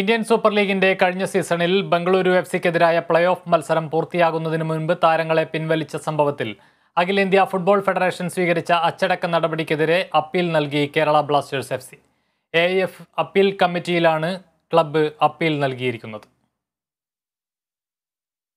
Indian super ലീഗിന്റെ കഴിഞ്ഞ സീസണിൽ ബംഗളൂരു എഫ് സിക്കെതിരായ പ്ലേ ഓഫ് മത്സരം പൂർത്തിയാകുന്നതിന് മുൻപ് താരങ്ങളെ പിൻവലിച്ച സംഭവത്തിൽ അഖിലേന്ത്യ ഫുട്ബോൾ ഫെഡറേഷൻ സ്വീകരിച്ച അച്ചടക്ക നടപടിക്കെതിരെ അപ്പീൽ നൽകി Kerala Blasters F C A F appeal കമ്മിറ്റിയിലാണ് ക്ലബ്ബ് അപ്പീൽ നൽകിയിരിക്കുന്നത്